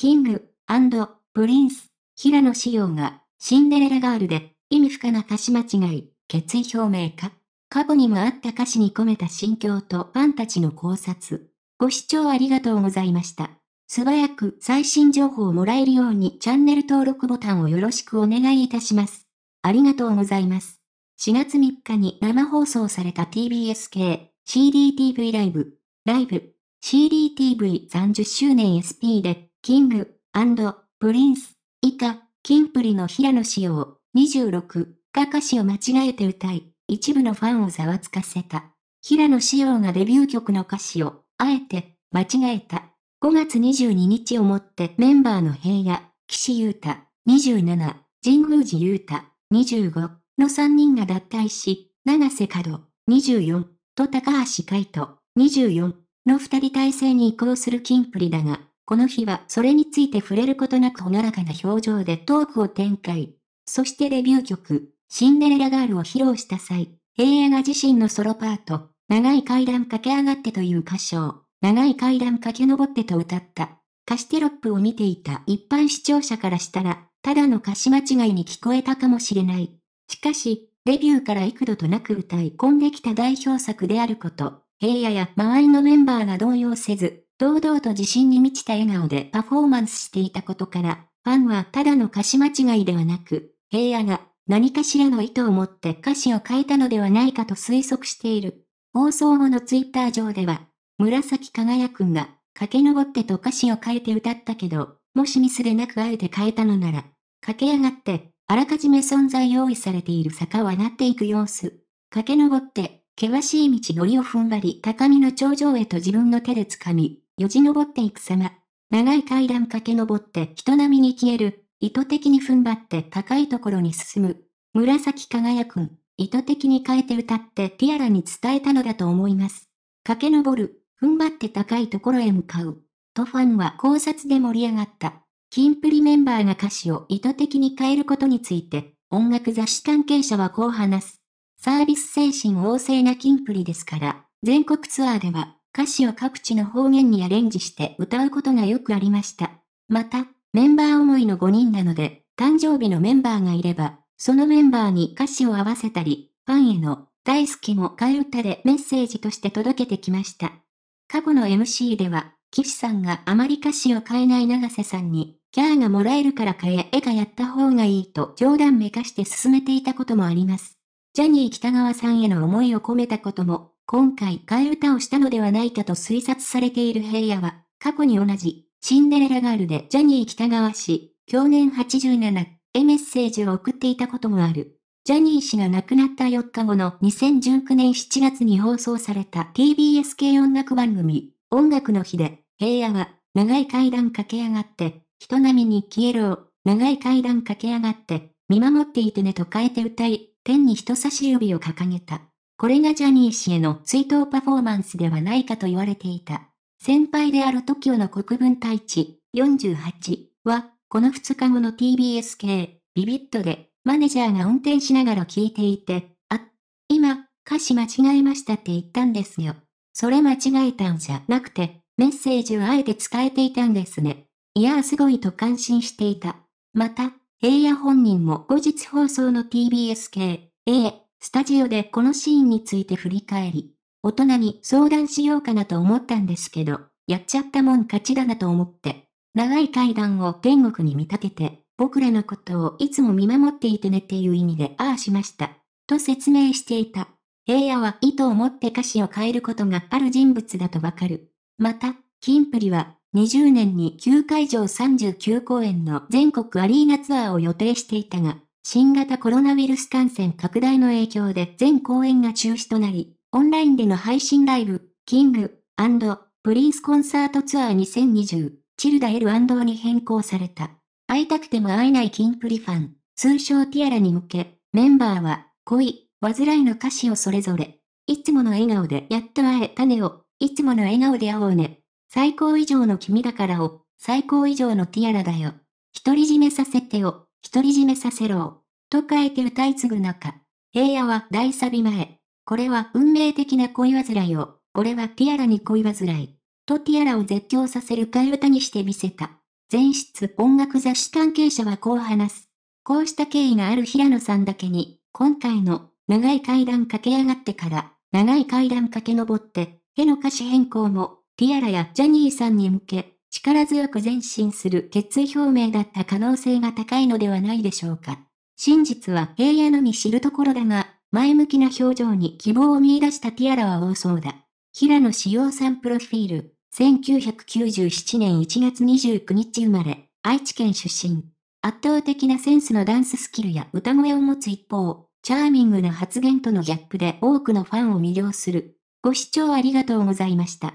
キング、プリンス、平野紫耀が、シンデレラガールで、意味不可な歌詞間違い、決意表明か。過去にもあった歌詞に込めた心境とファンたちの考察。ご視聴ありがとうございました。素早く最新情報をもらえるようにチャンネル登録ボタンをよろしくお願いいたします。ありがとうございます。4月3日に生放送された TBS 系 CDTV ライブ、ライブ、CDTV30 周年 SP でキング、プリンス、以下、キンプリの平野紫耀、26、が歌詞を間違えて歌い、一部のファンをざわつかせた。平野紫耀がデビュー曲の歌詞を、あえて、間違えた。5月22日をもってメンバーの平野、岸優太、27、神宮寺優太、25、の3人が脱退し、長瀬角、24、と高橋海人、24、の2人体制に移行するキンプリだが、この日はそれについて触れることなくのらかな表情でトークを展開。そしてデビュー曲、シンデレラガールを披露した際、平野が自身のソロパート、長い階段駆け上がってという歌唱、長い階段駆け上ってと歌った。歌詞テロップを見ていた一般視聴者からしたら、ただの歌詞間違いに聞こえたかもしれない。しかし、デビューから幾度となく歌い込んできた代表作であること、平野や周りのメンバーが動揺せず、堂々と自信に満ちた笑顔でパフォーマンスしていたことから、ファンはただの歌詞間違いではなく、平野が何かしらの意図を持って歌詞を変えたのではないかと推測している。放送後のツイッター上では、紫輝くんが、駆け上ってと歌詞を変えて歌ったけど、もしミスでなくあえて変えたのなら、駆け上がって、あらかじめ存在用意されている坂を上がっていく様子。駆け上って、険しい道のりを踏ん張り、高みの頂上へと自分の手で掴み、よじ登っていく様。長い階段駆け登って人並みに消える。意図的に踏ん張って高いところに進む。紫輝くん。意図的に変えて歌ってティアラに伝えたのだと思います。駆け上る。踏ん張って高いところへ向かう。とファンは考察で盛り上がった。キンプリメンバーが歌詞を意図的に変えることについて、音楽雑誌関係者はこう話す。サービス精神旺盛なキンプリですから、全国ツアーでは歌詞を各地の方言にアレンジして歌うことがよくありました。また、メンバー思いの5人なので、誕生日のメンバーがいれば、そのメンバーに歌詞を合わせたり、ファンへの大好きも替え歌でメッセージとして届けてきました。過去の MC では、岸さんがあまり歌詞を変えない永瀬さんに、キャーがもらえるから変え絵がやった方がいいと冗談めかして進めていたこともあります。ジャニー北川さんへの思いを込めたことも、今回替え歌をしたのではないかと推察されている平野は、過去に同じ、シンデレラガールでジャニー北川氏、去年87へメッセージを送っていたこともある。ジャニー氏が亡くなった4日後の2019年7月に放送された TBS 系音楽番組、音楽の日で、平野は、長い階段駆け上がって、人並みに消えろ長い階段駆け上がって、見守っていてねと変えて歌い、天に人差し指を掲げた。これがジャニー氏への追悼パフォーマンスではないかと言われていた。先輩である TOKIO の国分太一48は、この2日後の TBS 系、ビビットで、マネジャーが運転しながら聞いていて、あ、今、歌詞間違えましたって言ったんですよ。それ間違えたんじゃなくて、メッセージをあえて伝えていたんですね。いやーすごいと感心していた。また、平野本人も後日放送の TBS 系、え、スタジオでこのシーンについて振り返り、大人に相談しようかなと思ったんですけど、やっちゃったもん勝ちだなと思って、長い階段を天国に見立てて、僕らのことをいつも見守っていてねっていう意味でああしました、と説明していた。平野は意図を持って歌詞を変えることがある人物だとわかる。また、キンプリは20年に9会場39公演の全国アリーナツアーを予定していたが、新型コロナウイルス感染拡大の影響で全公演が中止となり、オンラインでの配信ライブ、キング、プリンスコンサートツアー2020、チルダ L& に変更された。会いたくても会えないキンプリファン、通称ティアラに向け、メンバーは、恋、煩いの歌詞をそれぞれ、いつもの笑顔でやっと会えたねを、いつもの笑顔で会おうね、最高以上の君だからを、最高以上のティアラだよ、独り占めさせてを、独り占めさせろと変えて歌い継ぐ中、平野は大サビ前、これは運命的な恋煩いを、俺はティアラに恋煩い、とティアラを絶叫させる替え歌にしてみせた。前室音楽雑誌関係者はこう話す。こうした経緯がある平野さんだけに、今回の長い階段駆け上がってから、長い階段駆け上って、への歌詞変更も、ティアラやジャニーさんに向け、力強く前進する決意表明だった可能性が高いのではないでしょうか。真実は平野のみ知るところだが、前向きな表情に希望を見出したティアラは多そうだ。平野志陽さんプロフィール、1997年1月29日生まれ、愛知県出身。圧倒的なセンスのダンススキルや歌声を持つ一方、チャーミングな発言とのギャップで多くのファンを魅了する。ご視聴ありがとうございました。